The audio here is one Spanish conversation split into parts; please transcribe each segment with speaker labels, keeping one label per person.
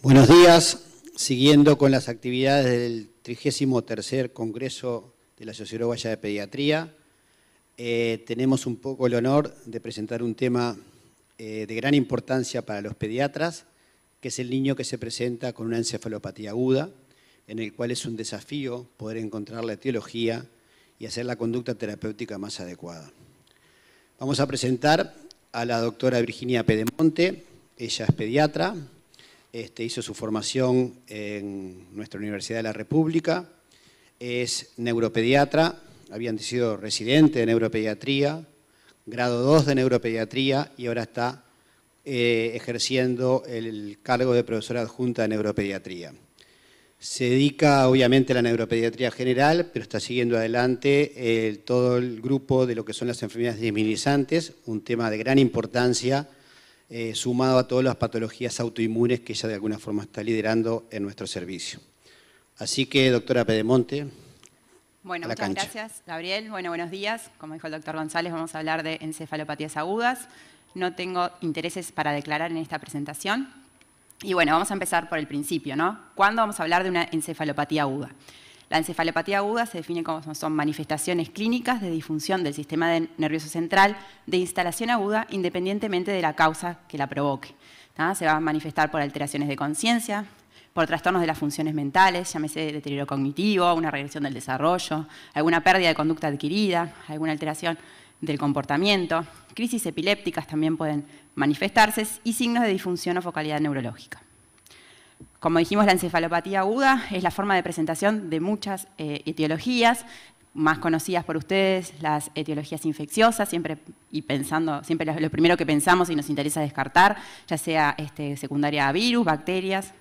Speaker 1: Buenos días. Siguiendo con las actividades del 33 Congreso de la Sociedad Uruguaya de Pediatría, eh, tenemos un poco el honor de presentar un tema eh, de gran importancia para los pediatras, que es el niño que se presenta con una encefalopatía aguda, en el cual es un desafío poder encontrar la etiología y hacer la conducta terapéutica más adecuada. Vamos a presentar a la doctora Virginia Pedemonte, ella es pediatra, este, hizo su formación en nuestra Universidad de la República, es neuropediatra, había sido residente de neuropediatría, grado 2 de neuropediatría y ahora está eh, ejerciendo el cargo de profesora adjunta de neuropediatría. Se dedica obviamente a la neuropediatría general, pero está siguiendo adelante eh, todo el grupo de lo que son las enfermedades disminizantes, un tema de gran importancia eh, sumado a todas las patologías autoinmunes que ella de alguna forma está liderando en nuestro servicio. Así que, doctora Pedemonte.
Speaker 2: Bueno, muchas gracias, Gabriel. Bueno, buenos días. Como dijo el doctor González, vamos a hablar de encefalopatías agudas. No tengo intereses para declarar en esta presentación. Y bueno, vamos a empezar por el principio, ¿no? ¿Cuándo vamos a hablar de una encefalopatía aguda? La encefalopatía aguda se define como son, manifestaciones clínicas de disfunción del sistema nervioso central de instalación aguda independientemente de la causa que la provoque. Se va a manifestar por alteraciones de conciencia, por trastornos de las funciones mentales, llámese deterioro cognitivo, una regresión del desarrollo, alguna pérdida de conducta adquirida, alguna alteración del comportamiento. Crisis epilépticas también pueden manifestarse y signos de disfunción o focalidad neurológica. Como dijimos, la encefalopatía aguda es la forma de presentación de muchas eh, etiologías, más conocidas por ustedes, las etiologías infecciosas, siempre y pensando, siempre lo primero que pensamos y nos interesa descartar, ya sea este, secundaria a virus, bacterias,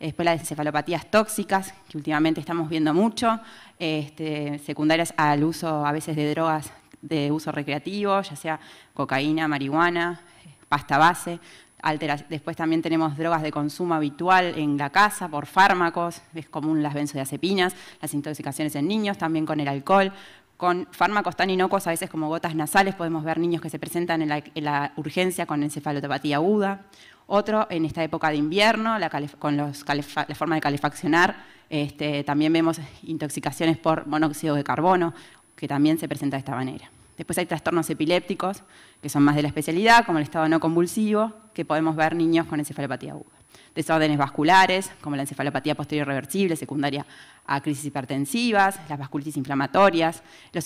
Speaker 2: después las encefalopatías tóxicas, que últimamente estamos viendo mucho, este, secundarias al uso a veces de drogas de uso recreativo, ya sea cocaína, marihuana, pasta base, Después también tenemos drogas de consumo habitual en la casa por fármacos, es común las benzodiazepinas, las intoxicaciones en niños, también con el alcohol. Con fármacos tan inocuos, a veces como gotas nasales, podemos ver niños que se presentan en la, urgencia con encefalopatía aguda. Otro, en esta época de invierno, con la forma de calefaccionar, este, también vemos intoxicaciones por monóxido de carbono, que también se presenta de esta manera. Después hay trastornos epilépticos, que son más de la especialidad, como el estado no convulsivo, que podemos ver niños con encefalopatía aguda. Desórdenes vasculares, como la encefalopatía posterior reversible, secundaria a crisis hipertensivas, las vasculitis inflamatorias,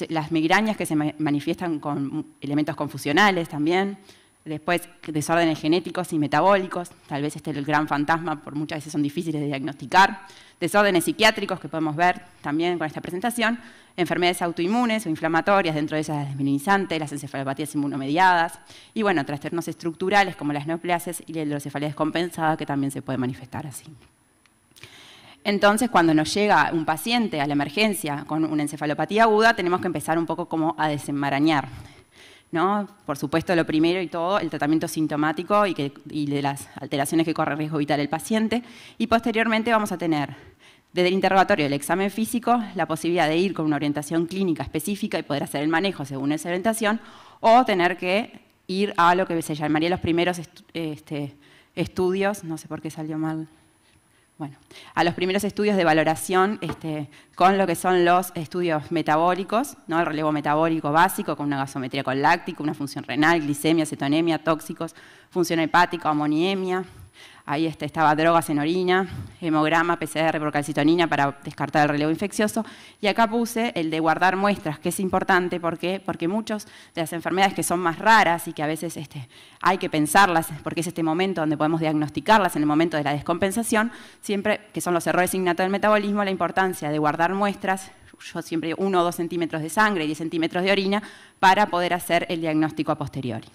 Speaker 2: las migrañas que se manifiestan con elementos confusionales también, Después, desórdenes genéticos y metabólicos, tal vez este es el gran fantasma, por muchas veces son difíciles de diagnosticar. Desórdenes psiquiátricos que podemos ver también con esta presentación. Enfermedades autoinmunes o inflamatorias, dentro de esas las desminimizantes, las encefalopatías inmunomediadas. Y bueno, trastornos estructurales como las neoplasias y la hidrocefalia descompensada que también se puede manifestar así. Entonces, cuando nos llega un paciente a la emergencia con una encefalopatía aguda, tenemos que empezar un poco como a desenmarañar ¿no? Por supuesto, lo primero y todo, el tratamiento sintomático y, de las alteraciones que corre riesgo vital el paciente. Y posteriormente vamos a tener desde el interrogatorio, el examen físico, la posibilidad de ir con una orientación clínica específica y poder hacer el manejo según esa orientación, o tener que ir a lo que se llamaría los primeros este, estudios, no sé por qué salió mal bueno, a los primeros estudios de valoración este, con lo que son los estudios metabólicos, ¿no? el relevo metabólico básico con una gasometría con láctico, una función renal, glicemia, cetonemia, tóxicos, función hepática, homoniemia, Ahí este, estaba drogas en orina, hemograma, PCR por calcitonina para descartar el relevo infeccioso. Y acá puse el de guardar muestras, que es importante porque, porque muchas de las enfermedades que son más raras y que a veces este, hay que pensarlas, porque es este momento donde podemos diagnosticarlas en el momento de la descompensación, siempre que son los errores innatos del metabolismo, la importancia de guardar muestras, yo siempre 1 o 2 centímetros de sangre y 10 centímetros de orina, para poder hacer el diagnóstico a posteriori.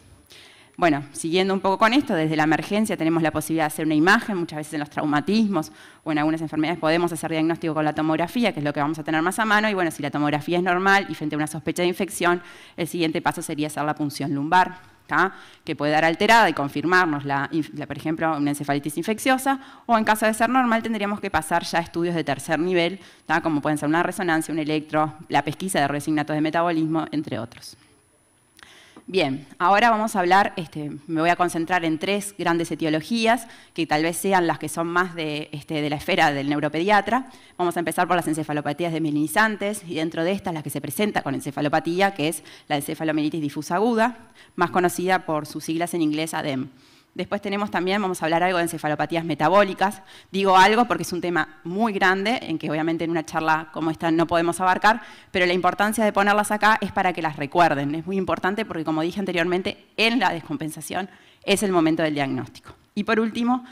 Speaker 2: Bueno, siguiendo un poco con esto, desde la emergencia tenemos la posibilidad de hacer una imagen, muchas veces en los traumatismos o en algunas enfermedades podemos hacer diagnóstico con la tomografía, que es lo que vamos a tener más a mano, y bueno, si la tomografía es normal y frente a una sospecha de infección, el siguiente paso sería hacer la punción lumbar. que puede dar alterada y confirmarnos, la, por ejemplo, una encefalitis infecciosa, o en caso de ser normal tendríamos que pasar ya a estudios de tercer nivel, como pueden ser una resonancia, un electro, la pesquisa de resignatos de metabolismo, entre otros. Bien, ahora vamos a hablar, este, me voy a concentrar en tres grandes etiologías, que tal vez sean las que son más de, este, la esfera del neuropediatra. Vamos a empezar por las encefalopatías demilinizantes y dentro de estas las que se presenta con encefalopatía, que es la encefalomielitis difusa aguda, más conocida por sus siglas en inglés ADEM. Después tenemos también, vamos a hablar algo de encefalopatías metabólicas. Digo algo porque es un tema muy grande, en que obviamente en una charla como esta no podemos abarcar, pero la importancia de ponerlas acá es para que las recuerden. Es muy importante porque, como dije anteriormente, en la descompensación es el momento del diagnóstico. Y por último,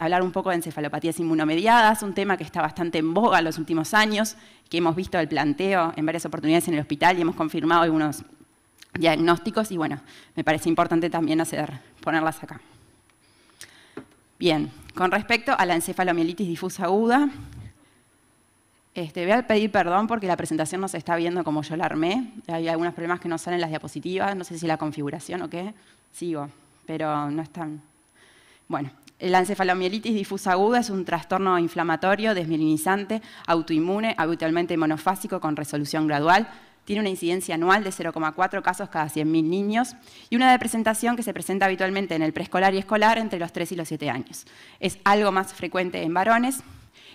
Speaker 2: hablar un poco de encefalopatías inmunomediadas, un tema que está bastante en boga en los últimos años, que hemos visto el planteo en varias oportunidades en el hospital y hemos confirmado algunos diagnósticos y bueno, me parece importante también ponerlas acá. Bien, con respecto a la encefalomielitis difusa aguda, este, voy a pedir perdón porque la presentación no se está viendo como yo la armé. Hay algunos problemas que no salen en las diapositivas, no sé si la configuración o qué. Sigo, pero no están. Bueno, la encefalomielitis difusa aguda es un trastorno inflamatorio, desmielinizante, autoinmune, habitualmente monofásico con resolución gradual, tiene una incidencia anual de 0,4 casos cada 100.000 niños y una presentación que se presenta habitualmente en el preescolar y escolar entre los 3 y los 7 años. Es algo más frecuente en varones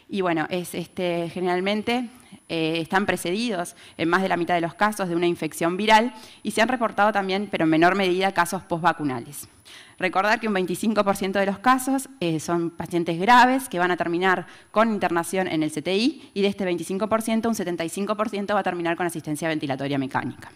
Speaker 2: y bueno, es este, generalmente eh, están precedidos en más de la mitad de los casos de una infección viral y se han reportado también, pero en menor medida, casos postvacunales. Recordar que un 25% de los casos eh, son pacientes graves que van a terminar con internación en el CTI y de este 25% un 75% va a terminar con asistencia ventilatoria mecánica.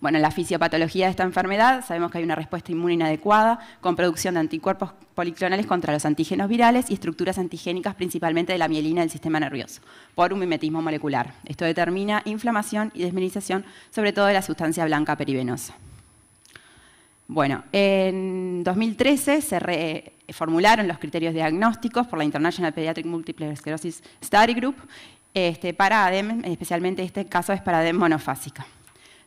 Speaker 2: Bueno, en la fisiopatología de esta enfermedad sabemos que hay una respuesta inmune inadecuada con producción de anticuerpos policlonales contra los antígenos virales y estructuras antigénicas principalmente de la mielina del sistema nervioso por un mimetismo molecular. Esto determina inflamación y desminización, sobre todo de la sustancia blanca perivenosa. Bueno, en 2013 se reformularon eh, los criterios diagnósticos por la International Pediatric Multiple Sclerosis Study Group este, para ADEM, especialmente este caso es para ADEM monofásica.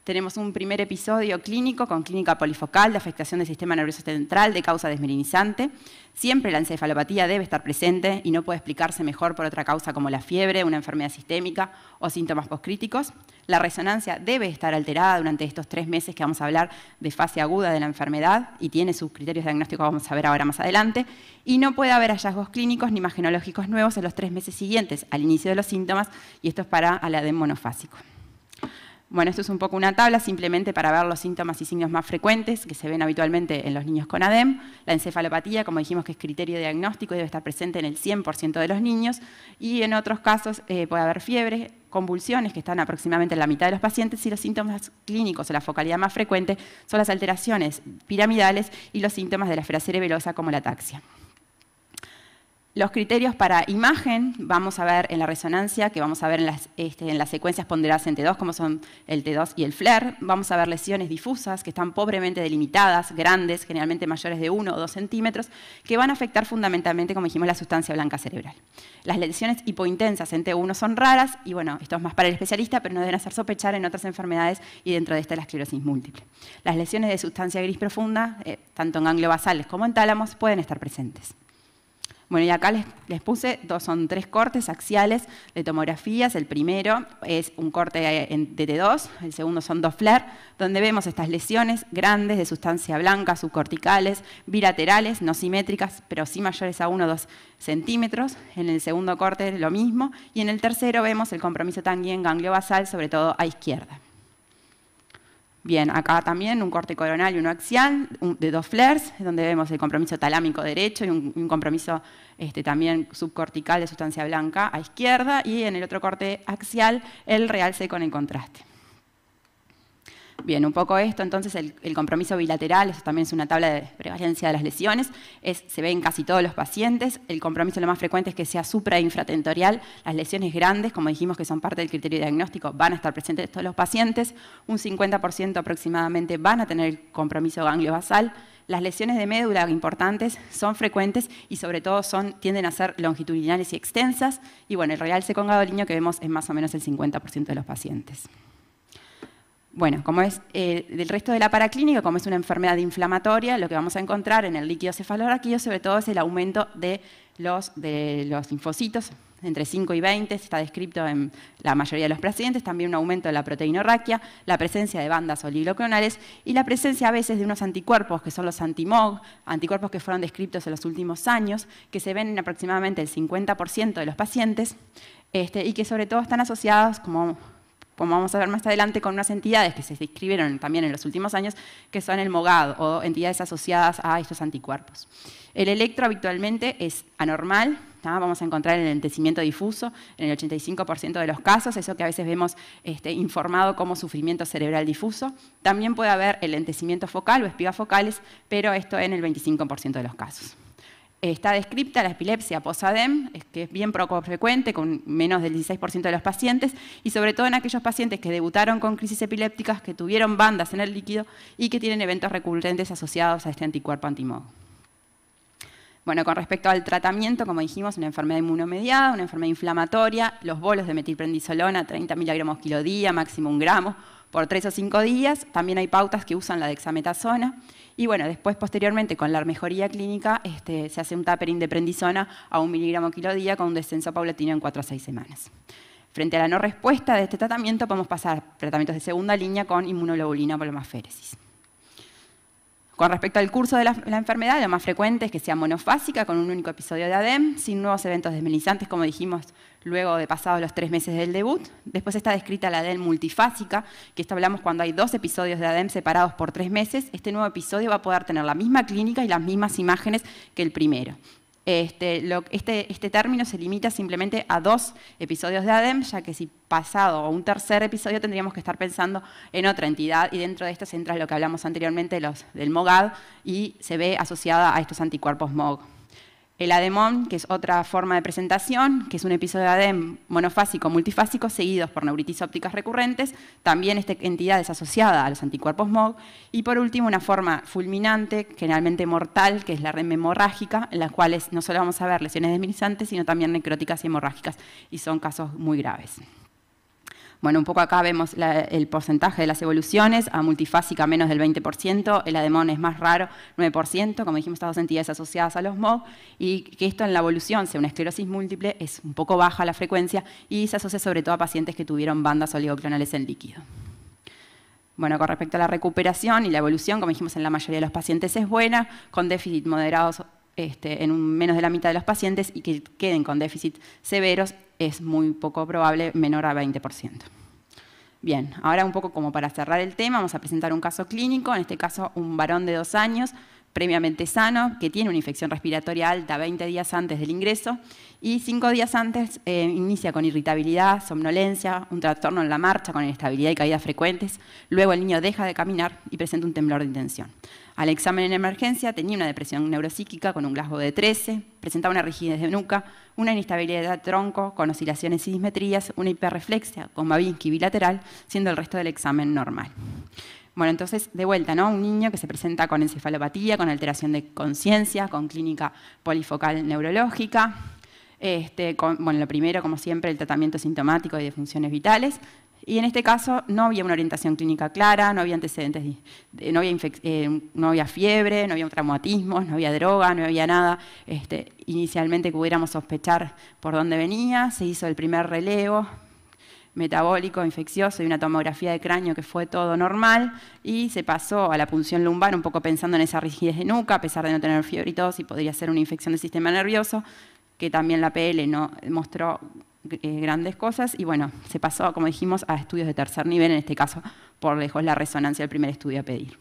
Speaker 2: Tenemos un primer episodio clínico con clínica polifocal de afectación del sistema nervioso central de causa desmerinizante. Siempre la encefalopatía debe estar presente y no puede explicarse mejor por otra causa como la fiebre, una enfermedad sistémica o síntomas postcríticos. La resonancia debe estar alterada durante estos tres meses que vamos a hablar de fase aguda de la enfermedad y tiene sus criterios diagnósticos, vamos a ver ahora más adelante. Y no puede haber hallazgos clínicos ni imagenológicos nuevos en los tres meses siguientes al inicio de los síntomas y esto es para la ADEM monofásico. Bueno, esto es un poco una tabla simplemente para ver los síntomas y signos más frecuentes que se ven habitualmente en los niños con ADEM. La encefalopatía, como dijimos que es criterio diagnóstico, y debe estar presente en el 100% de los niños y en otros casos eh, puede haber fiebre, convulsiones que están aproximadamente en la mitad de los pacientes y los síntomas clínicos o la focalidad más frecuente son las alteraciones piramidales y los síntomas de la esfera cerebelosa como la taxia. Los criterios para imagen, vamos a ver en la resonancia, que vamos a ver en las, este, secuencias ponderadas en T2, como son el T2 y el FLAIR. E vamos a ver lesiones difusas, que están pobremente delimitadas, grandes, generalmente mayores de 1 o 2 centímetros, que van a afectar fundamentalmente, como dijimos, la sustancia blanca cerebral. Las lesiones hipointensas en T1 son raras, y bueno, esto es más para el especialista, pero no deben hacer sospechar en otras enfermedades y dentro de esta la esclerosis múltiple. Las lesiones de sustancia gris profunda, eh, tanto en ganglio basales como en tálamos, pueden estar presentes. Bueno, y acá les, les puse, dos, son tres cortes axiales de tomografías. El primero es un corte de T2, el segundo son dos flares, donde vemos estas lesiones grandes de sustancia blanca, subcorticales, bilaterales, no simétricas, pero sí mayores a 1 o 2 centímetros. En el segundo corte lo mismo. Y en el tercero vemos el compromiso también ganglio basal, sobre todo a izquierda. Bien, acá también un corte coronal y uno axial de dos flares, donde vemos el compromiso talámico derecho y un, compromiso este, también subcortical de sustancia blanca a izquierda, y en el otro corte axial el realce con el contraste. Bien, un poco esto, entonces el, compromiso bilateral, eso también es una tabla de prevalencia de las lesiones, se ve en casi todos los pacientes, el compromiso lo más frecuente es que sea supra infratentorial, las lesiones grandes, como dijimos que son parte del criterio diagnóstico, van a estar presentes en todos los pacientes, un 50% aproximadamente van a tener el compromiso ganglio basal, las lesiones de médula importantes son frecuentes y sobre todo tienden a ser longitudinales y extensas. Y bueno, el realce con que vemos es más o menos el 50% de los pacientes. Bueno, como es eh, del resto de la paraclínica, como es una enfermedad inflamatoria, lo que vamos a encontrar en el líquido cefalorraquídeo sobre todo es el aumento de los, de los linfocitos, entre 5 y 20, está descrito en la mayoría de los pacientes, también un aumento de la proteinorraquia, la presencia de bandas oligoclonales y la presencia a veces de unos anticuerpos, que son los antimog, anticuerpos que fueron descritos en los últimos años, que se ven en aproximadamente el 50% de los pacientes, este, y que sobre todo están asociados, como como vamos a ver más adelante, con unas entidades que se describieron también en los últimos años, que son el MOGAD o entidades asociadas a estos anticuerpos. El electro habitualmente es anormal, vamos a encontrar el entecimiento difuso en el 85% de los casos, eso que a veces vemos este, informado como sufrimiento cerebral difuso. También puede haber el entecimiento focal o espigas focales, pero esto en el 25% de los casos. Está descripta la epilepsia posadem, que es bien poco frecuente, con menos del 16% de los pacientes, y sobre todo en aquellos pacientes que debutaron con crisis epilépticas, que tuvieron bandas en el líquido y que tienen eventos recurrentes asociados a este anticuerpo antimodo. Bueno, con respecto al tratamiento, como dijimos, una enfermedad inmunomediada, una enfermedad inflamatoria, los bolos de metilprednisolona, 30 miligramos kilo día, máximo un gramo, por 3 o 5 días. También hay pautas que usan la dexametasona y bueno, después posteriormente con la mejoría clínica este, se hace un tapering de prednisona a un miligramo kilo día con un descenso paulatino en 4 a 6 semanas. Frente a la no respuesta de este tratamiento podemos pasar a tratamientos de segunda línea con inmunoglobulina polomaféresis. Con respecto al curso de la, enfermedad, lo más frecuente es que sea monofásica con un único episodio de ADEM, sin nuevos eventos desmelizantes, como dijimos luego de pasados los tres meses del debut. Después está descrita la ADEM multifásica, que esto hablamos cuando hay dos episodios de ADEM separados por tres meses. Este nuevo episodio va a poder tener la misma clínica y las mismas imágenes que el primero. Este, este, este, término se limita simplemente a dos episodios de ADEM, ya que si pasado un tercer episodio tendríamos que estar pensando en otra entidad y dentro de se entra lo que hablamos anteriormente los, del MOGAD y se ve asociada a estos anticuerpos MOG. El ADEMON, que es otra forma de presentación, que es un episodio de adem monofásico, multifásico, seguidos por neuritis ópticas recurrentes, también esta entidad es asociada a los anticuerpos MOG. Y por último, una forma fulminante, generalmente mortal, que es la red hemorrágica, en la cual no solo vamos a ver lesiones desminizantes, sino también necróticas y hemorrágicas, y son casos muy graves. Bueno, un poco acá vemos el porcentaje de las evoluciones, a multifásica menos del 20%, el ademón es más raro, 9%, como dijimos, estas dos entidades asociadas a los MOG, y que esto en la evolución sea una esclerosis múltiple es un poco baja la frecuencia y se asocia sobre todo a pacientes que tuvieron bandas oligoclonales en líquido. Bueno, con respecto a la recuperación y la evolución, como dijimos en la mayoría de los pacientes es buena, con déficit moderados este, en menos de la mitad de los pacientes y que queden con déficit severos es muy poco probable, menor a 20%. Bien, ahora un poco como para cerrar el tema, vamos a presentar un caso clínico, en este caso un varón de dos años, previamente sano, que tiene una infección respiratoria alta 20 días antes del ingreso y cinco días antes eh, inicia con irritabilidad, somnolencia, un trastorno en la marcha con inestabilidad y caídas frecuentes. Luego el niño deja de caminar y presenta un temblor de intención. Al examen en emergencia tenía una depresión neuropsíquica con un Glasgow de 13, presentaba una rigidez de nuca, una inestabilidad de tronco con oscilaciones y dismetrías, una hiperreflexia con Babinski bilateral, siendo el resto del examen normal. Bueno, entonces, de vuelta, ¿no? Un niño que se presenta con encefalopatía, con alteración de conciencia, con clínica polifocal neurológica, este, bueno, lo primero, como siempre, el tratamiento sintomático y de funciones vitales, y en este caso no había una orientación clínica clara, no había antecedentes, no había, eh, no había fiebre, no había traumatismos, no había droga, no había nada. Este, inicialmente que pudiéramos sospechar por dónde venía, se hizo el primer relevo metabólico, infeccioso y una tomografía de cráneo que fue todo normal y se pasó a la punción lumbar un poco pensando en esa rigidez de nuca, a pesar de no tener fiebre y todo, si podría ser una infección del sistema nervioso, que también la PL no mostró eh, grandes cosas y bueno, se pasó, como dijimos, a estudios de tercer nivel, en este caso, por lejos, la resonancia, el primer estudio a pedir.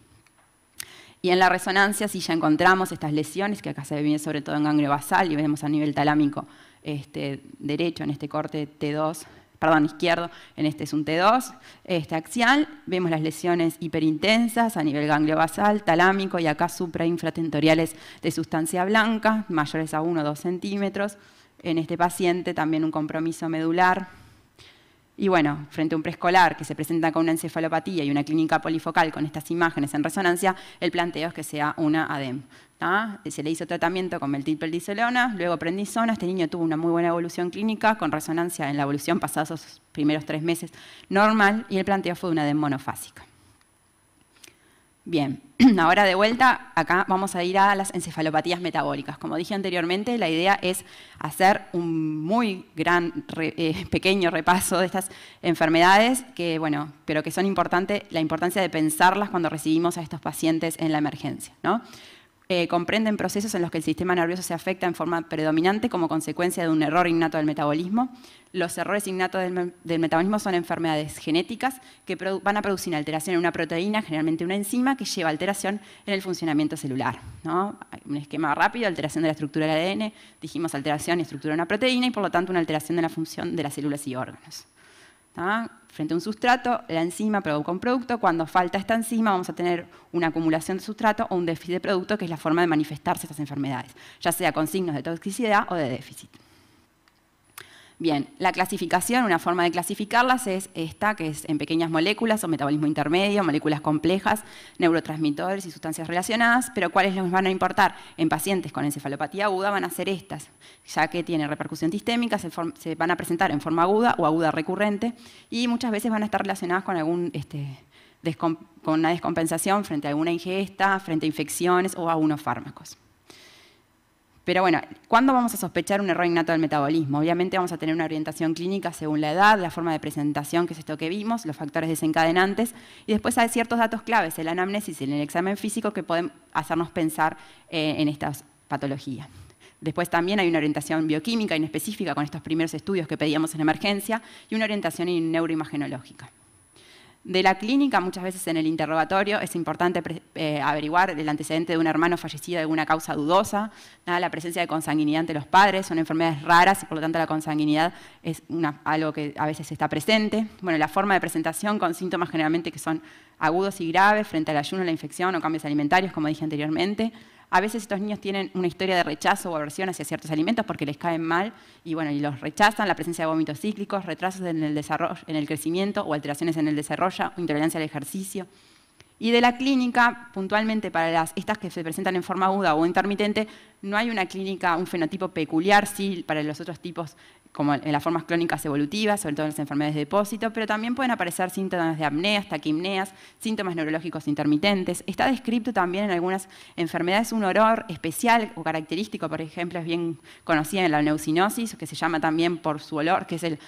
Speaker 2: Y en la resonancia, si ya encontramos estas lesiones, que acá se ven sobre todo en ganglio basal y vemos a nivel talámico este, derecho, en este corte T2, perdón, izquierdo, en este es un T2, este axial, vemos las lesiones hiperintensas a nivel ganglio basal, talámico y acá suprainfratentoriales de sustancia blanca, mayores a 1 o 2 centímetros en este paciente también un compromiso medular. Y bueno, frente a un preescolar que se presenta con una encefalopatía y una clínica polifocal con estas imágenes en resonancia, el planteo es que sea una ADEM. Se le hizo tratamiento con meltilpeldizolona, luego prendizona. este niño tuvo una muy buena evolución clínica, con resonancia en la evolución pasados sus primeros tres meses normal, y el planteo fue una ADEM monofásica. Bien, ahora de vuelta, acá vamos a ir a las encefalopatías metabólicas. Como dije anteriormente, la idea es hacer un muy gran, eh, pequeño repaso de estas enfermedades, que, bueno, pero que son importantes, la importancia de pensarlas cuando recibimos a estos pacientes en la emergencia. ¿no? Eh, comprenden procesos en los que el sistema nervioso se afecta en forma predominante como consecuencia de un error innato del metabolismo. Los errores innatos del, metabolismo son enfermedades genéticas que van a producir alteración en una proteína, generalmente una enzima, que lleva alteración en el funcionamiento celular. Un esquema rápido, alteración de la estructura del ADN, dijimos alteración y estructura de una proteína y por lo tanto una alteración de la función de las células y órganos frente a un sustrato, la enzima produce un producto, cuando falta esta enzima vamos a tener una acumulación de sustrato o un déficit de producto, que es la forma de manifestarse estas enfermedades, ya sea con signos de toxicidad o de déficit. Bien, la clasificación, una forma de clasificarlas es esta, que es en pequeñas moléculas o metabolismo intermedio, moléculas complejas, neurotransmitores y sustancias relacionadas, pero ¿cuáles nos van a importar? En pacientes con encefalopatía aguda van a ser estas, ya que tienen repercusión sistémica, se, van a presentar en forma aguda o aguda recurrente y muchas veces van a estar relacionadas con este, con una descompensación frente a alguna ingesta, frente a infecciones o a unos fármacos. Pero bueno, ¿cuándo vamos a sospechar un error innato del metabolismo? Obviamente vamos a tener una orientación clínica según la edad, la forma de presentación, que es esto que vimos, los factores desencadenantes, y después hay ciertos datos claves el anamnesis y el examen físico que pueden hacernos pensar eh, en esta patología. Después también hay una orientación bioquímica inespecífica con estos primeros estudios que pedíamos en emergencia y una orientación neuroimagenológica de la clínica, muchas veces en el interrogatorio es importante eh, averiguar el antecedente de un hermano fallecido de alguna causa dudosa, la presencia de consanguinidad entre los padres, son enfermedades raras y por lo tanto la consanguinidad es algo que a veces está presente. Bueno, la forma de presentación con síntomas generalmente que son agudos y graves frente al ayuno, la infección o cambios alimentarios, como dije anteriormente. A veces estos niños tienen una historia de rechazo o aversión hacia ciertos alimentos porque les caen mal y, bueno, y los rechazan, la presencia de vómitos cíclicos, retrasos en el, desarrollo, en el crecimiento o alteraciones en el desarrollo, o intolerancia al ejercicio. Y de la clínica, puntualmente para estas que se presentan en forma aguda o intermitente, no hay una clínica, un fenotipo peculiar, sí, para los otros tipos como en las formas crónicas evolutivas, sobre todo en las enfermedades de depósito, pero también pueden aparecer síntomas de apneas, taquimneas, síntomas neurológicos intermitentes. Está descrito también en algunas enfermedades un olor especial o característico, por ejemplo, es bien conocida en la neucinosis, que se llama también por su olor, que es el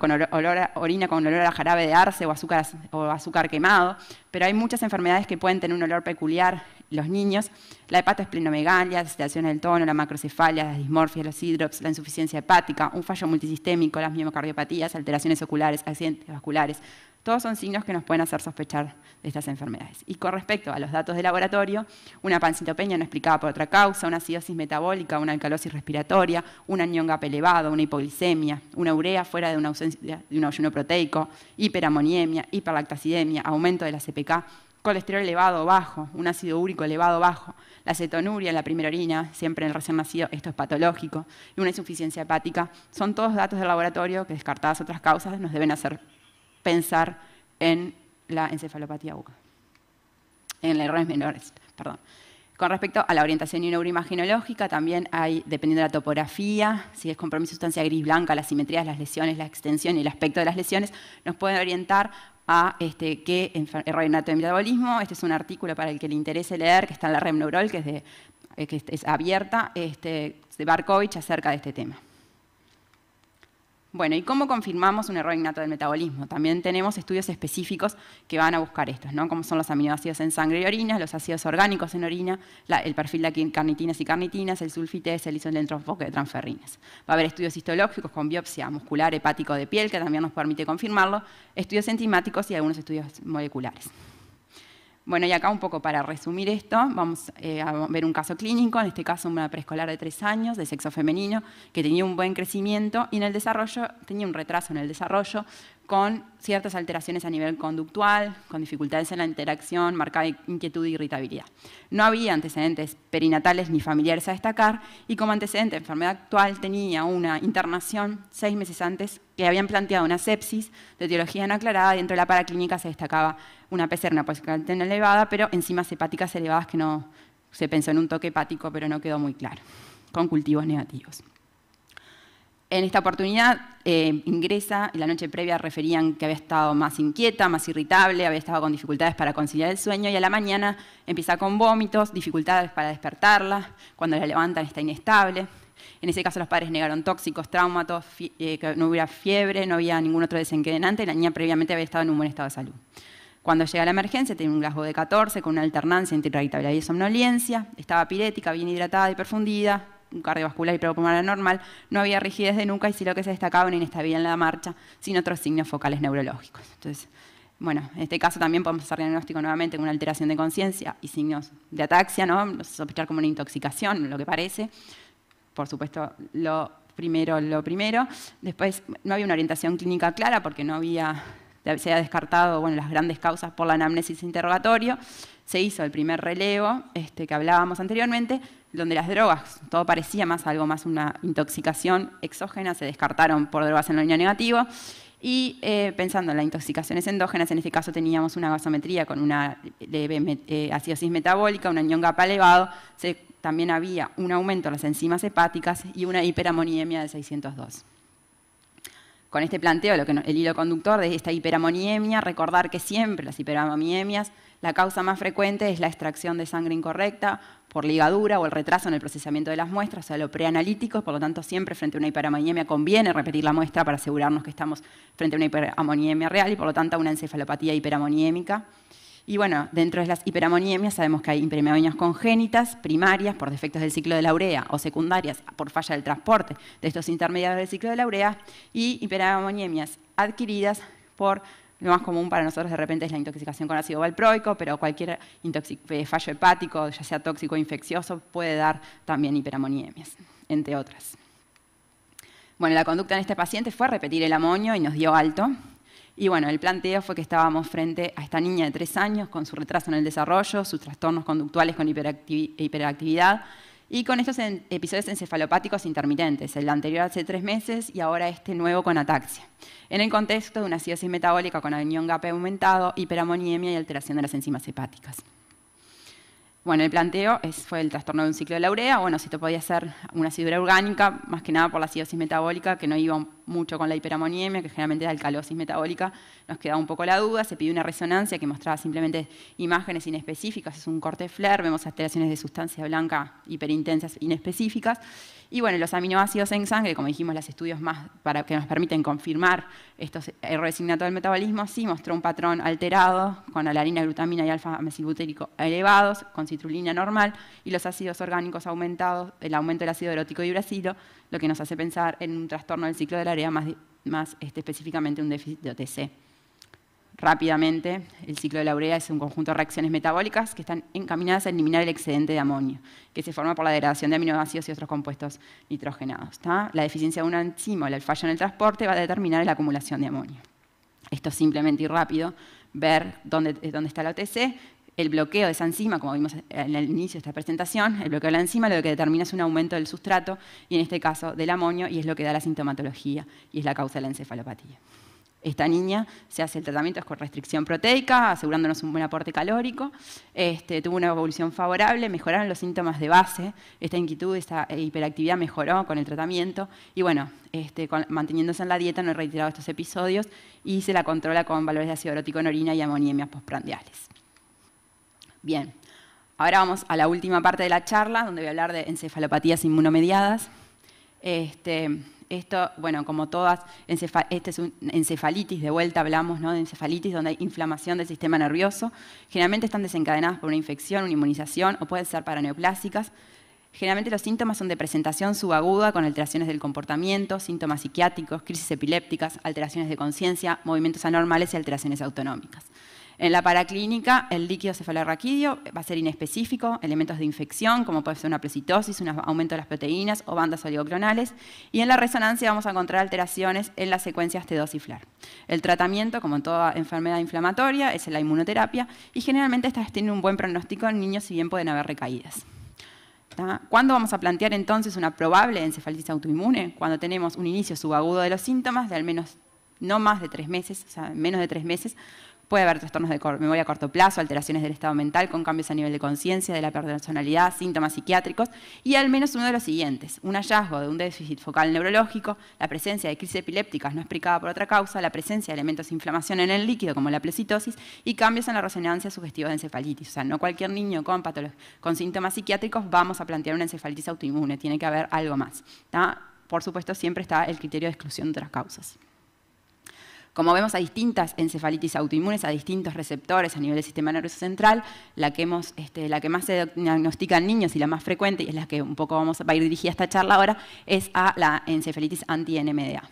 Speaker 2: olor, a orina con olor a jarabe de arce o azúcar, o azúcar quemado pero hay muchas enfermedades que pueden tener un olor peculiar los niños. La hepatoesplenomegalia, la del tono, la macrocefalia, las dismorfias, los hidrops, la insuficiencia hepática, un fallo multisistémico, las miocardiopatías, alteraciones oculares, accidentes vasculares, todos son signos que nos pueden hacer sospechar de estas enfermedades. Y con respecto a los datos de laboratorio, una pancitopenia no explicada por otra causa, una acidosis metabólica, una alcalosis respiratoria, un anión elevado, una hipoglicemia, una urea fuera de un ayuno proteico, hiperamoniemia, hiperlactacidemia, aumento de la CPK, colesterol elevado o bajo, un ácido úrico elevado o bajo, la cetonuria en la primera orina, siempre en el recién nacido, esto es patológico, y una insuficiencia hepática, son todos datos del laboratorio que descartadas otras causas nos deben hacer pensar en la encefalopatía buca, en errores menores, perdón. Con respecto a la orientación y neuroimaginológica, también hay, dependiendo de la topografía, si es compromiso sustancia gris-blanca, las simetrías, las lesiones, la extensión y el aspecto de las lesiones, nos pueden orientar a este, qué error innato de metabolismo. Este es un artículo para el que le interese leer, que está en la Rem Neurol, que es, de, eh, es abierta, este, de Barkovich, acerca de este tema. Bueno, ¿y cómo confirmamos un error innato del metabolismo? También tenemos estudios específicos que van a buscar estos, ¿no? Como son los aminoácidos en sangre y orina, los ácidos orgánicos en orina, el perfil de carnitinas y carnitinas, el sulfite, el isolentrofoque de transferrinas. Va a haber estudios histológicos con biopsia muscular, hepático de piel, que también nos permite confirmarlo, estudios enzimáticos y algunos estudios moleculares. Bueno, y acá un poco para resumir esto, vamos eh, a ver un caso clínico, en este caso una preescolar de tres años, de sexo femenino, que tenía un buen crecimiento y en el desarrollo, tenía un retraso en el desarrollo, con ciertas alteraciones a nivel conductual, con dificultades en la interacción, marcada inquietud e irritabilidad. No había antecedentes perinatales ni familiares a destacar y como antecedente de enfermedad actual tenía una internación seis meses antes que habían planteado una sepsis de etiología no aclarada dentro de la paraclínica se destacaba una PCR, una elevada, pero enzimas hepáticas elevadas que no se pensó en un toque hepático, pero no quedó muy claro, con cultivos negativos. En esta oportunidad eh, ingresa, y la noche previa referían que había estado más inquieta, más irritable, había estado con dificultades para conciliar el sueño y a la mañana empieza con vómitos, dificultades para despertarla, cuando la levantan está inestable. En ese caso los padres negaron tóxicos, traumatos, eh, que no hubiera fiebre, no había ningún otro desencadenante y la niña previamente había estado en un buen estado de salud. Cuando llega a la emergencia tiene un glasgo de 14 con una alternancia entre irritabilidad y somnolencia, estaba pirética, bien hidratada y perfundida, cardiovascular y pleuropulmonar normal, no había rigidez de nuca y si lo que se destacaba una inestabilidad en la marcha, sin otros signos focales neurológicos. Entonces, bueno, en este caso también podemos hacer diagnóstico nuevamente con una alteración de conciencia y signos de ataxia, ¿no? Sospechar como una intoxicación, lo que parece. Por supuesto, lo primero, lo primero. Después, no había una orientación clínica clara porque no había, se había descartado bueno, las grandes causas por la anamnesis interrogatorio. Se hizo el primer relevo este, que hablábamos anteriormente, donde las drogas, todo parecía más algo más una intoxicación exógena, se descartaron por drogas en la línea negativa. Y eh, pensando en las intoxicaciones endógenas, en este caso teníamos una gasometría con una leve eh, acidosis metabólica, un anión GAPA elevado, también había un aumento en las enzimas hepáticas y una hiperamoniemia de 602 con este planteo, lo que, el hilo conductor de esta hiperamoniemia, recordar que siempre las hiperamoniemias la causa más frecuente es la extracción de sangre incorrecta por ligadura o el retraso en el procesamiento de las muestras, o sea, lo preanalíticos, por lo tanto siempre frente a una hiperamoniemia conviene repetir la muestra para asegurarnos que estamos frente a una hiperamoniemia real y por lo tanto a una encefalopatía hiperamoniémica. Y bueno, dentro de las hiperamoniemias sabemos que hay hiperamoniemias congénitas, primarias, por defectos del ciclo de la urea, o secundarias, por falla del transporte de estos intermediarios del ciclo de la urea, y hiperamoniemias adquiridas por lo más común para nosotros de repente es la intoxicación con ácido valproico, pero cualquier eh, fallo hepático, ya sea tóxico o infeccioso, puede dar también hiperamoniemias, entre otras. Bueno, la conducta en este paciente fue repetir el amonio y nos dio alto. Y bueno, el planteo fue que estábamos frente a esta niña de tres años con su retraso en el desarrollo, sus trastornos conductuales con hiperactividad y con estos episodios encefalopáticos intermitentes, el anterior hace tres meses y ahora este nuevo con ataxia, en el contexto de una acidosis metabólica con anión GAP aumentado, hiperamoniemia y alteración de las enzimas hepáticas. Bueno, el planteo es, fue el trastorno de un ciclo de la urea. Bueno, si esto podía ser una acidura orgánica, más que nada por la acidosis metabólica, que no iba mucho con la hiperamoniemia, que generalmente es alcalosis metabólica. Nos quedaba un poco la duda. Se pidió una resonancia que mostraba simplemente imágenes inespecíficas. Es un corte FLAIR, vemos alteraciones de sustancia blanca hiperintensas inespecíficas. Y bueno, los aminoácidos en sangre, como dijimos, los estudios más para que nos permiten confirmar estos resignato del metabolismo, sí mostró un patrón alterado con alarina, glutamina y alfa metilbutírico elevados, con citrulina normal y los ácidos orgánicos aumentados, el aumento del ácido erótico y uracilo, lo que nos hace pensar en un trastorno del ciclo del área, más, este, específicamente un déficit de OTC rápidamente. El ciclo de la urea es un conjunto de reacciones metabólicas que están encaminadas a eliminar el excedente de amonio, que se forma por la degradación de aminoácidos y otros compuestos nitrogenados. La deficiencia de una enzima o el fallo en el transporte va a determinar la acumulación de amonio. Esto es simplemente y rápido, ver dónde, eh, dónde está la OTC, el bloqueo de esa enzima, como vimos en el inicio de esta presentación, el bloqueo de la enzima lo que determina es un aumento del sustrato, y en este caso del amonio, y es lo que da la sintomatología, y es la causa de la encefalopatía esta niña, se hace el tratamiento con restricción proteica, asegurándonos un buen aporte calórico, este, tuvo una evolución favorable, mejoraron los síntomas de base, esta inquietud, esta hiperactividad mejoró con el tratamiento y bueno, este, manteniéndose en la dieta no he reiterado estos episodios y se la controla con valores de ácido erótico en orina y amoniemias postprandiales. Bien, ahora vamos a la última parte de la charla, donde voy a hablar de encefalopatías inmunomediadas. Este, esto, bueno, como todas, este es un encefalitis, de vuelta hablamos ¿no? de encefalitis donde hay inflamación del sistema nervioso. Generalmente están desencadenadas por una infección, una inmunización o pueden ser paraneoplásicas. Generalmente los síntomas son de presentación subaguda con alteraciones del comportamiento, síntomas psiquiátricos, crisis epilépticas, alteraciones de conciencia, movimientos anormales y alteraciones autonómicas. En la paraclínica, el líquido cefalorraquídeo va a ser inespecífico, elementos de infección, como puede ser una plecitosis, un aumento de las proteínas o bandas oligoclonales. Y en la resonancia vamos a encontrar alteraciones en las secuencias T2 y FLAR. El tratamiento, como en toda enfermedad inflamatoria, es la inmunoterapia y generalmente estas tienen un buen pronóstico en niños si bien pueden haber recaídas. ¿Cuándo vamos a plantear entonces una probable encefalitis autoinmune? Cuando tenemos un inicio subagudo de los síntomas de al menos no más de tres meses, o sea, menos de tres meses, Puede haber trastornos de memoria a corto plazo, alteraciones del estado mental con cambios a nivel de conciencia, de la personalidad, síntomas psiquiátricos y al menos uno de los siguientes, un hallazgo de un déficit focal neurológico, la presencia de crisis epilépticas no explicada por otra causa, la presencia de elementos de inflamación en el líquido como la plecitosis y cambios en la resonancia sugestiva de encefalitis. O sea, no cualquier niño con, síntomas psiquiátricos vamos a plantear una encefalitis autoinmune, tiene que haber algo más. Por supuesto, siempre está el criterio de exclusión de otras causas. Como vemos a distintas encefalitis autoinmunes, a distintos receptores a nivel del sistema nervioso central, la que, hemos, este, la que más se diagnostica en niños y la más frecuente, y es la que un poco vamos, a ir dirigida esta charla ahora, es a la encefalitis anti-NMDA.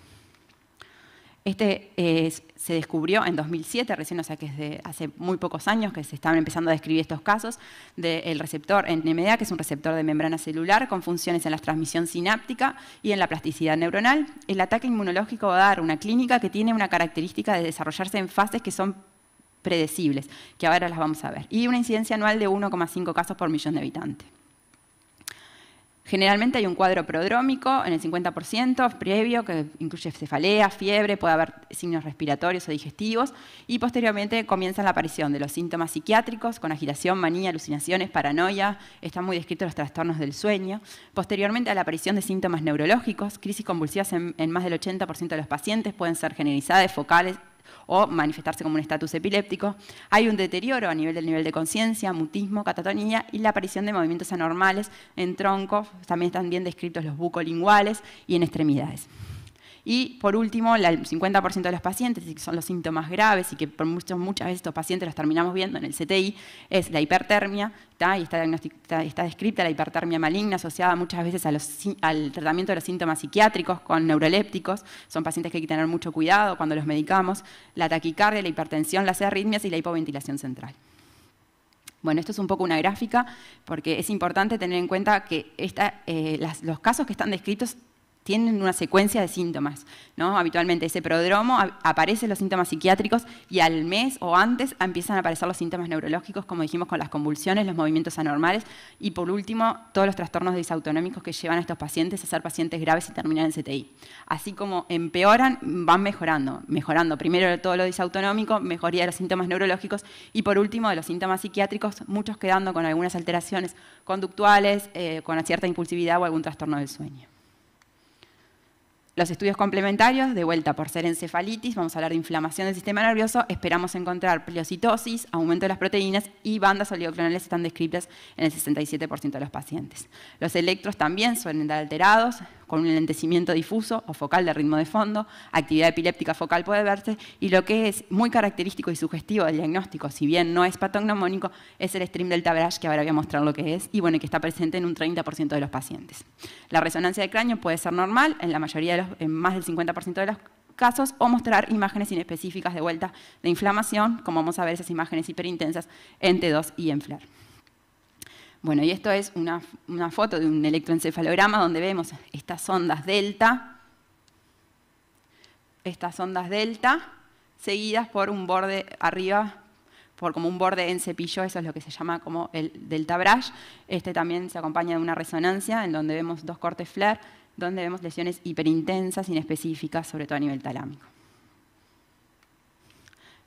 Speaker 2: Este eh, se descubrió en 2007, recién, o sea que es de hace muy pocos años que se estaban empezando a describir estos casos, del receptor NMDA, que es un receptor de membrana celular con funciones en la transmisión sináptica y en la plasticidad neuronal. El ataque inmunológico va a dar una clínica que tiene una característica de desarrollarse en fases que son predecibles, que ahora las vamos a ver, y una incidencia anual de 1,5 casos por millón de habitantes. Generalmente hay un cuadro prodrómico en el 50% previo, que incluye cefalea, fiebre, puede haber signos respiratorios o digestivos, y posteriormente comienza la aparición de los síntomas psiquiátricos con agitación, manía, alucinaciones, paranoia, están muy descritos los trastornos del sueño. Posteriormente a la aparición de síntomas neurológicos, crisis convulsivas en, en más del 80% de los pacientes pueden ser generalizadas, focales o manifestarse como un estatus epiléptico. Hay un deterioro a nivel del nivel de conciencia, mutismo, catatonía y la aparición de movimientos anormales en troncos, también están bien descritos los bucolinguales y en extremidades. Y por último, el 50% de los pacientes, que son los síntomas graves y que por muchas, muchas veces estos pacientes los terminamos viendo en el CTI, es la hipertermia, y está, está, descrita la hipertermia maligna asociada muchas veces al tratamiento de los síntomas psiquiátricos con neurolépticos. Son pacientes que hay que tener mucho cuidado cuando los medicamos. La taquicardia, la hipertensión, las arritmias y la hipoventilación central. Bueno, esto es un poco una gráfica porque es importante tener en cuenta que eh, los casos que están descritos tienen una secuencia de síntomas, ¿no? Habitualmente ese prodromo aparecen los síntomas psiquiátricos y al mes o antes empiezan a aparecer los síntomas neurológicos, como dijimos, con las convulsiones, los movimientos anormales y por último, todos los trastornos disautonómicos que llevan a estos pacientes a ser pacientes graves y terminar en CTI. Así como empeoran, van mejorando, mejorando primero todo lo disautonómico, mejoría de los síntomas neurológicos y por último de los síntomas psiquiátricos, muchos quedando con algunas alteraciones conductuales, eh, con cierta impulsividad o algún trastorno del sueño. Los estudios complementarios, de vuelta por ser encefalitis, vamos a hablar de inflamación del sistema nervioso, esperamos encontrar pleocitosis, aumento de las proteínas y bandas oligoclonales están descritas en el 67% de los pacientes. Los electros también suelen estar alterados, con un enlentecimiento difuso o focal de ritmo de fondo, actividad epiléptica focal puede verse, y lo que es muy característico y sugestivo del diagnóstico, si bien no es patognomónico, es el stream delta brush, que ahora voy a mostrar lo que es, y bueno, que está presente en un 30% de los pacientes. La resonancia de cráneo puede ser normal, en la mayoría de los, en más del 50% de los casos o mostrar imágenes inespecíficas de vuelta de inflamación, como vamos a ver esas imágenes hiperintensas en T2 y en FLAR. Bueno, y esto es una, foto de un electroencefalograma donde vemos estas ondas delta, estas ondas delta, seguidas por un borde arriba, por como un borde en cepillo, eso es lo que se llama como el delta brush. Este también se acompaña de una resonancia en donde vemos dos cortes FLAIR, donde vemos lesiones hiperintensas, inespecíficas, sobre todo a nivel talámico.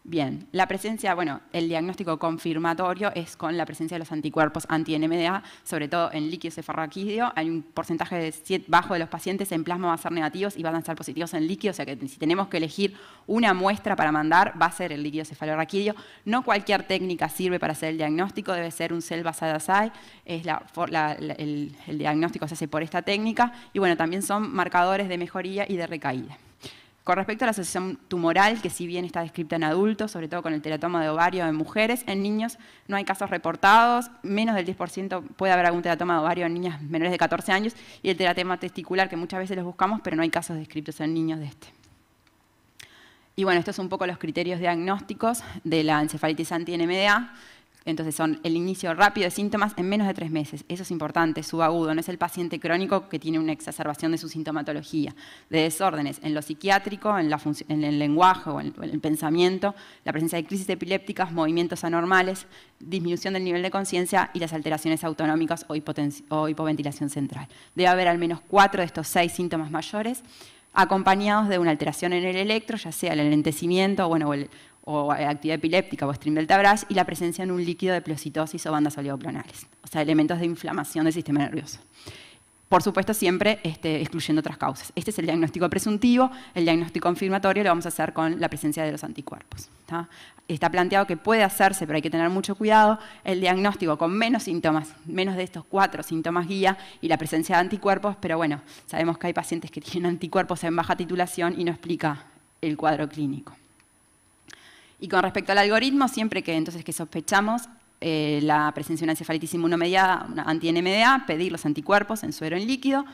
Speaker 2: Bien, la presencia, bueno, el diagnóstico confirmatorio es con la presencia de los anticuerpos anti-NMDA, sobre todo en líquido cefalorraquídeo. Hay un porcentaje de bajo de los pacientes en plasma va a ser negativos y van a estar positivos en líquido, o sea que si tenemos que elegir una muestra para mandar, va a ser el líquido cefalorraquídeo. No cualquier técnica sirve para hacer el diagnóstico, debe ser un cell basado assay, es el diagnóstico se hace por esta técnica. Y bueno, también son marcadores de mejoría y de recaída. Con respecto a la asociación tumoral, que si bien está descrita en adultos, sobre todo con el teratoma de ovario en mujeres, en niños no hay casos reportados, menos del 10% puede haber algún teratoma de ovario en niñas menores de 14 años, y el teratoma testicular, que muchas veces los buscamos, pero no hay casos descritos en niños de este. Y bueno, estos son un poco los criterios diagnósticos de la encefalitis anti-NMDA. Entonces son el inicio rápido de síntomas en menos de tres meses. Eso es importante, subagudo. No es el paciente crónico que tiene una exacerbación de su sintomatología, de desórdenes en lo psiquiátrico, en, el lenguaje o en, el pensamiento, la presencia de crisis epilépticas, movimientos anormales, disminución del nivel de conciencia y las alteraciones autonómicas o, hipoventilación central. Debe haber al menos cuatro de estos seis síntomas mayores acompañados de una alteración en el electro, ya sea el enlentecimiento bueno, o, el, o actividad epiléptica o stream tabras y la presencia en un líquido de pleocitosis o bandas oligoclonales. o sea, elementos de inflamación del sistema nervioso. Por supuesto, siempre este, excluyendo otras causas. Este es el diagnóstico presuntivo, el diagnóstico confirmatorio lo vamos a hacer con la presencia de los anticuerpos. Está planteado que puede hacerse, pero hay que tener mucho cuidado, el diagnóstico con menos síntomas, menos de estos cuatro síntomas guía y la presencia de anticuerpos, pero bueno, sabemos que hay pacientes que tienen anticuerpos en baja titulación y no explica el cuadro clínico. Y con respecto al algoritmo, siempre que entonces que sospechamos eh, la presencia de una encefalitis inmunomediada, una anti-NMDA, pedir los anticuerpos en suero en líquido.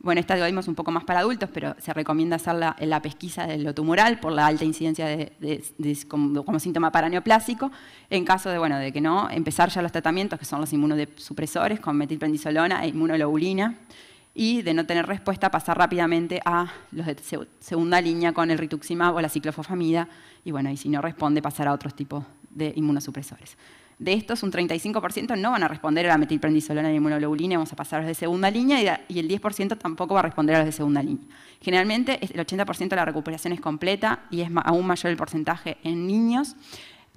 Speaker 2: Bueno, este algoritmo es un poco más para adultos, pero se recomienda hacer la, la pesquisa de lo tumoral por la alta incidencia de, como, síntoma paraneoplásico. En caso de, de que no, empezar ya los tratamientos, que son los inmunosupresores con metilprendisolona e inmunoglobulina y de no tener respuesta pasar rápidamente a los de segunda línea con el rituximab o la ciclofosfamida y bueno, y si no responde pasar a otros tipos de inmunosupresores. De estos, un 35% no van a responder a la metilprendisolona y inmunoglobulina, vamos a pasar a los de segunda línea, y el 10% tampoco va a responder a los de segunda línea. Generalmente, el 80% de la recuperación es completa y es aún mayor el porcentaje en niños.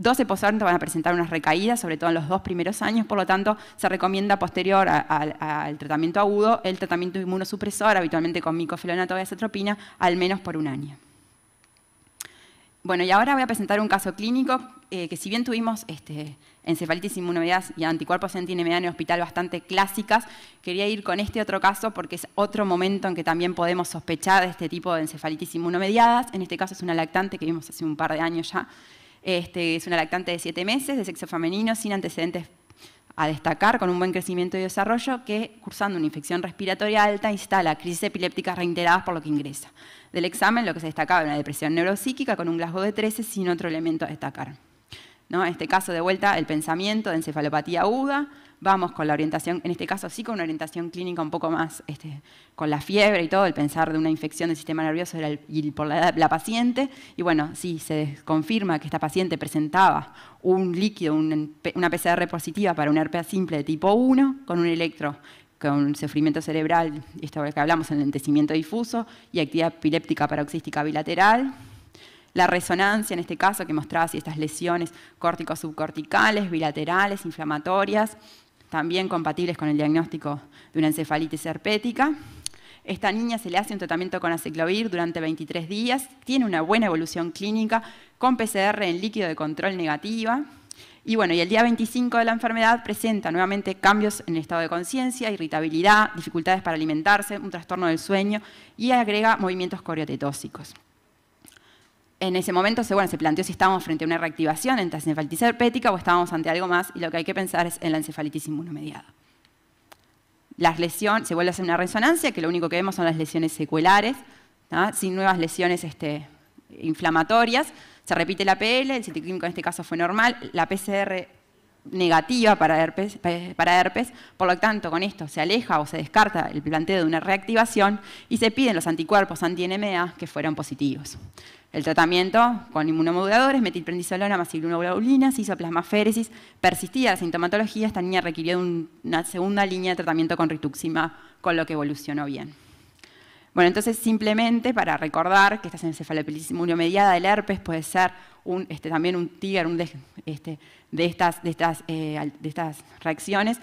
Speaker 2: 12% van a presentar unas recaídas, sobre todo en los dos primeros años, por lo tanto, se recomienda posterior al tratamiento agudo el tratamiento inmunosupresor, habitualmente con micofilonato y acetropina, al menos por un año. Bueno, y ahora voy a presentar un caso clínico eh, que si bien tuvimos este, encefalitis inmunomediadas y anticuerpos antinemia en el hospital bastante clásicas, quería ir con este otro caso porque es otro momento en que también podemos sospechar de este tipo de encefalitis inmunomediadas. En este caso es una lactante que vimos hace un par de años ya, este, es una lactante de 7 meses, de sexo femenino, sin antecedentes a destacar, con un buen crecimiento y desarrollo, que cursando una infección respiratoria alta instala crisis epilépticas reiteradas por lo que ingresa. Del examen lo que se destacaba era una depresión neuropsíquica con un Glasgow de 13 sin otro elemento a destacar. ¿No? En este caso, de vuelta, el pensamiento de encefalopatía aguda, vamos con la orientación, en este caso sí con una orientación clínica un poco más, este, con la fiebre y todo, el pensar de una infección del sistema nervioso y por la, paciente, y bueno, sí, se confirma que esta paciente presentaba un líquido, una PCR positiva para una herpes simple de tipo 1, con un electro con un sufrimiento cerebral, esto que hablamos, enlentecimiento difuso y actividad epiléptica paroxística bilateral, la resonancia en este caso que mostraba si estas lesiones córticos subcorticales bilaterales, inflamatorias, también compatibles con el diagnóstico de una encefalitis herpética. Esta niña se le hace un tratamiento con aciclovir durante 23 días, tiene una buena evolución clínica con PCR en líquido de control negativa. Y bueno, y el día 25 de la enfermedad presenta nuevamente cambios en el estado de conciencia, irritabilidad, dificultades para alimentarse, un trastorno del sueño y agrega movimientos coreotetósicos en ese momento se, planteó si estábamos frente a una reactivación entre encefalitis herpética o estábamos ante algo más y lo que hay que pensar es en la encefalitis inmunomediada. Las lesiones, se vuelve a hacer una resonancia que lo único que vemos son las lesiones secuelares, sin nuevas lesiones este, inflamatorias. Se repite la PL, el citoquímico en este caso fue normal, la PCR negativa para herpes, para herpes, por lo tanto con esto se aleja o se descarta el planteo de una reactivación y se piden los anticuerpos anti-NMA que fueron positivos. El tratamiento con inmunomoduladores, metilprednisolona más inmunoglobulinas, se persistía la sintomatología, esta niña requirió una segunda línea de tratamiento con rituxima, con lo que evolucionó bien. Bueno, entonces simplemente para recordar que esta encefalitis inmunomediada del herpes puede ser este, también un tigre este, eh, de, estas, reacciones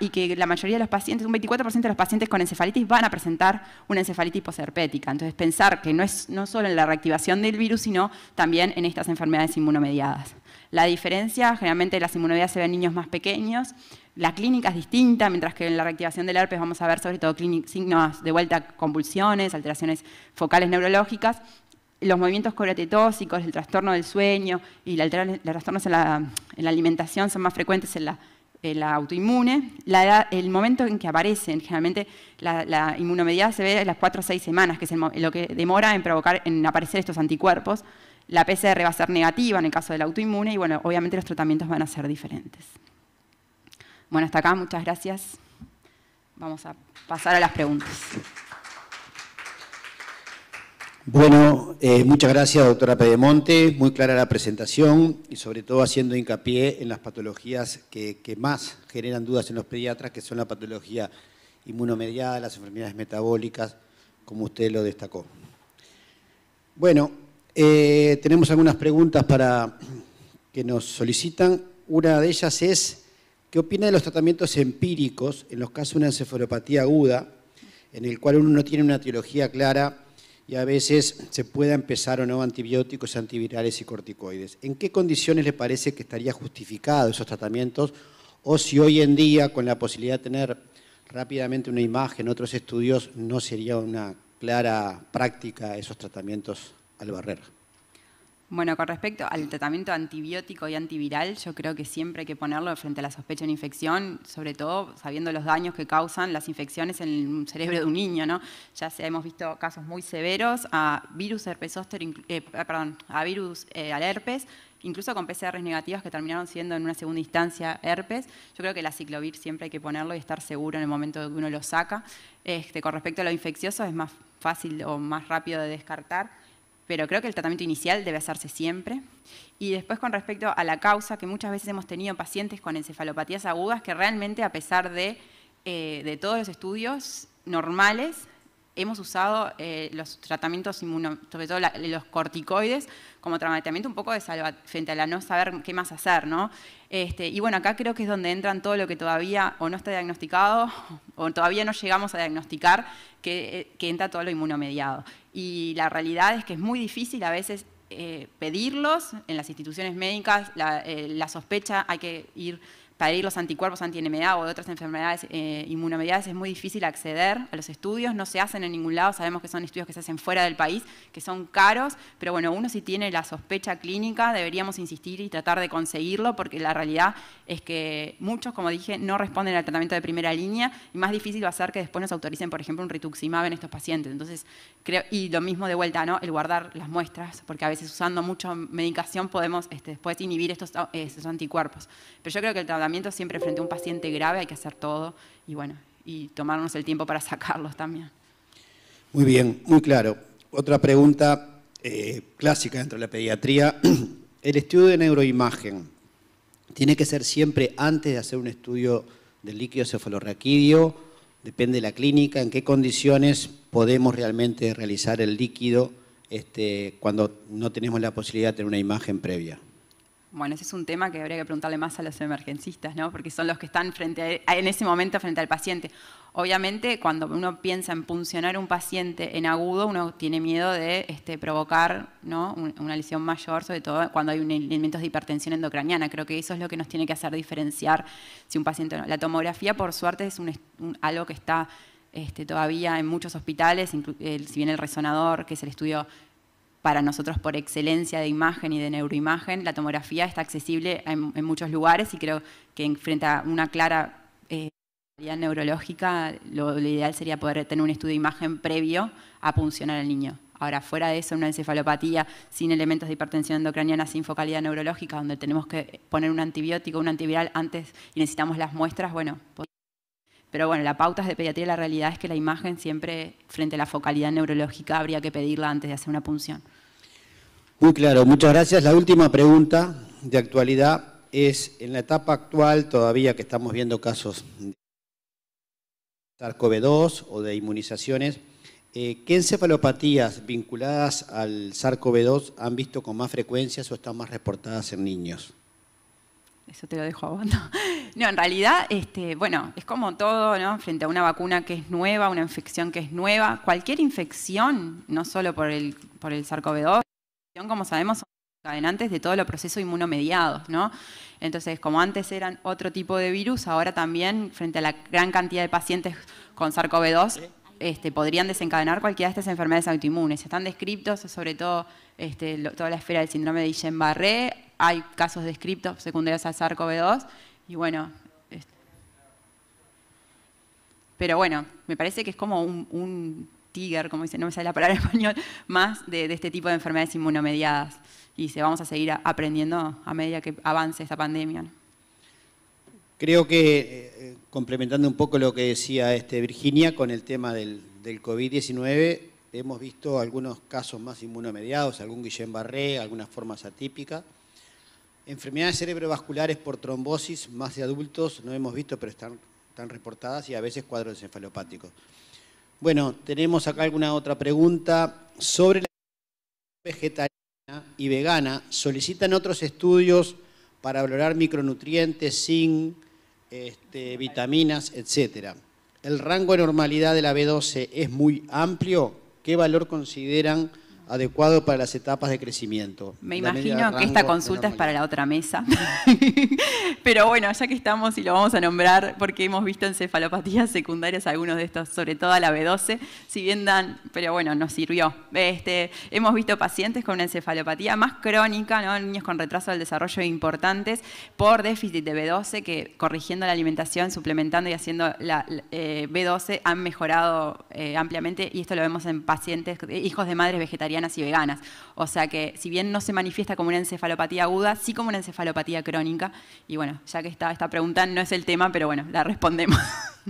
Speaker 2: y que la mayoría de los pacientes, un 24% de los pacientes con encefalitis van a presentar una encefalitis posherpética. Entonces pensar que no es no solo en la reactivación del virus, sino también en estas enfermedades inmunomediadas. La diferencia, generalmente las inmunomediadas se ven en niños más pequeños, la clínica es distinta, mientras que en la reactivación del herpes vamos a ver sobre todo signos de vuelta convulsiones, alteraciones focales neurológicas, los movimientos tóxicos el trastorno del sueño y los trastornos en la, alimentación son más frecuentes en la, autoinmune. el momento en que aparecen, generalmente la, la inmunomediada se ve en las 4 o 6 semanas, que es lo que demora en, provocar, en aparecer estos anticuerpos. La PCR va a ser negativa en el caso del autoinmune y, bueno, obviamente los tratamientos van a ser diferentes. Bueno, hasta acá, muchas gracias. Vamos a pasar a las preguntas.
Speaker 1: Bueno, eh, muchas gracias, doctora Pedemonte. Muy clara la presentación y sobre todo haciendo hincapié en las patologías que, más generan dudas en los pediatras, que son la patología inmunomediada, las enfermedades metabólicas, como usted lo destacó. Bueno, eh, tenemos algunas preguntas para que nos solicitan. Una de ellas es ¿Qué opina de los tratamientos empíricos en los casos de una encefalopatía aguda, en el cual uno no tiene una teología clara y a veces se pueda empezar o no antibióticos, antivirales y corticoides? ¿En qué condiciones le parece que estaría justificado esos tratamientos? O si hoy en día, con la posibilidad de tener rápidamente una imagen, otros estudios, no sería una clara práctica esos tratamientos al barrer.
Speaker 2: Bueno, con respecto al tratamiento antibiótico y antiviral, yo creo que siempre hay que ponerlo frente a la sospecha de infección, sobre todo sabiendo los daños que causan las infecciones en el cerebro de un niño, ¿no? Ya se hemos visto casos muy severos a virus eh, perdón, a virus eh, al herpes, incluso con PCR negativos que terminaron siendo en una segunda instancia herpes. Yo creo que la ciclovir siempre hay que ponerlo y estar seguro en el momento que uno lo saca. Este, con respecto a lo infeccioso, es más fácil o más rápido de descartar pero creo que el tratamiento inicial debe hacerse siempre. Y después con respecto a la causa, que muchas veces hemos tenido pacientes con encefalopatías agudas que realmente a pesar de, eh, de todos los estudios normales, hemos usado eh, los tratamientos inmunos, sobre todo los corticoides, como tratamiento un poco de salva frente a la no saber qué más hacer, ¿no? Este, y bueno, acá creo que es donde entran todo lo que todavía o no está diagnosticado o todavía no llegamos a diagnosticar, eh, que, entra todo lo inmunomediado. Y la realidad es que es muy difícil a veces eh, pedirlos en las instituciones médicas, la sospecha hay que ir para ir los anticuerpos anti-NMA o de otras enfermedades eh, inmunomediadas es muy difícil acceder a los estudios, no se hacen en ningún lado, sabemos que son estudios que se hacen fuera del país, que son caros, pero bueno, uno si tiene la sospecha clínica deberíamos insistir y tratar de conseguirlo porque la realidad es que muchos, como dije, no responden al tratamiento de primera línea y más difícil va a ser que después nos autoricen, por ejemplo, un rituximab en estos pacientes. Entonces, creo, y lo mismo de vuelta, ¿no? El guardar las muestras, porque a veces usando mucha medicación podemos este, después inhibir estos, eh, estos anticuerpos. Pero yo creo que el tratamiento siempre frente a un paciente grave hay que hacer todo y bueno, y tomarnos el tiempo para sacarlos también.
Speaker 1: Muy bien, muy claro. Otra pregunta eh, clásica dentro de la pediatría, el estudio de neuroimagen, ¿tiene que ser siempre antes de hacer un estudio del líquido cefalorraquídeo? Depende de la clínica, en qué condiciones podemos realmente realizar el líquido este, cuando no tenemos la posibilidad de tener una imagen previa.
Speaker 2: Bueno, ese es un tema que habría que preguntarle más a los emergencistas, ¿no? porque son los que están frente en ese momento frente al paciente. Obviamente, cuando uno piensa en puncionar un paciente en agudo, uno tiene miedo de este, provocar una lesión mayor, sobre todo cuando hay un elementos de hipertensión endocraniana. Creo que eso es lo que nos tiene que hacer diferenciar si un paciente... La tomografía, por suerte, es algo que está este, todavía en muchos hospitales, si bien el resonador, que es el estudio para nosotros por excelencia de imagen y de neuroimagen, la tomografía está accesible en, muchos lugares y creo que frente a una clara focalidad eh, neurológica, lo, ideal sería poder tener un estudio de imagen previo a puncionar al niño. Ahora, fuera de eso, una encefalopatía sin elementos de hipertensión endocraniana, sin focalidad neurológica, donde tenemos que poner un antibiótico, un antiviral antes y necesitamos las muestras, bueno. Pero bueno, la pauta es de pediatría, la realidad es que la imagen siempre, frente a la focalidad neurológica, habría que pedirla antes de hacer una punción.
Speaker 1: Muy claro, muchas gracias. La última pregunta de actualidad es, en la etapa actual, todavía que estamos viendo casos de sars 2 o de inmunizaciones, eh, ¿qué encefalopatías vinculadas al SARS-CoV-2 han visto con más frecuencias o están más reportadas en
Speaker 2: niños? Eso te lo dejo a vos. No, en realidad, este, bueno, es como todo, ¿no? Frente a una vacuna que es nueva, una infección que es nueva, cualquier infección, no solo por el, por el sars 2 como sabemos, son desencadenantes de todos los procesos inmunomediados, ¿no? Entonces, como antes eran otro tipo de virus, ahora también, frente a la gran cantidad de pacientes con SARS-CoV-2, este, podrían desencadenar cualquiera de estas enfermedades autoinmunes. Están descriptos, sobre todo este, toda la esfera del síndrome de Guillain-Barré, hay casos descriptos secundarios al SARS-CoV-2, y bueno... Este. Pero bueno, me parece que es como un como dice, no me sale la palabra en español, más de, este tipo de enfermedades inmunomediadas. Y se vamos a seguir aprendiendo a medida que avance esta pandemia.
Speaker 1: Creo que, eh, eh, complementando un poco lo que decía este, Virginia con el tema del, COVID-19, hemos visto algunos casos más inmunomediados, algún Guillain-Barré, algunas formas atípicas. Enfermedades cerebrovasculares por trombosis, más de adultos, no hemos visto, pero están, están reportadas y a veces cuadros encefalopáticos. Bueno, tenemos acá alguna otra pregunta. Sobre la vegetariana y vegana, ¿solicitan otros estudios para valorar micronutrientes, zinc, este, vitaminas, etcétera? ¿El rango de normalidad de la B12 es muy amplio? ¿Qué valor consideran? adecuado para las etapas de crecimiento. Me imagino que esta consulta
Speaker 2: es para la otra mesa. Pero bueno, ya que estamos y lo vamos a nombrar, porque hemos visto encefalopatías secundarias algunos de estos, sobre todo a la B12, si bien dan, pero bueno, nos sirvió. Este, hemos visto pacientes con una encefalopatía más crónica, ¿no? niños con retraso del desarrollo importantes por déficit de B12, que corrigiendo la alimentación, suplementando y haciendo la eh, B12 han mejorado eh, ampliamente, y esto lo vemos en pacientes, hijos de madres vegetarianas y veganas. O sea que si bien no se manifiesta como una encefalopatía aguda, sí como una encefalopatía crónica. Y bueno, ya que está esta pregunta, no es el tema, pero bueno, la respondemos.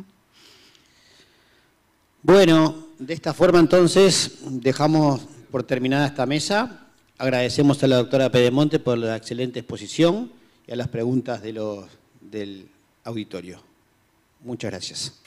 Speaker 1: Bueno, de esta forma entonces dejamos por terminada esta mesa. Agradecemos a la doctora Pedemonte por la excelente exposición y a las preguntas de los, del auditorio. Muchas gracias.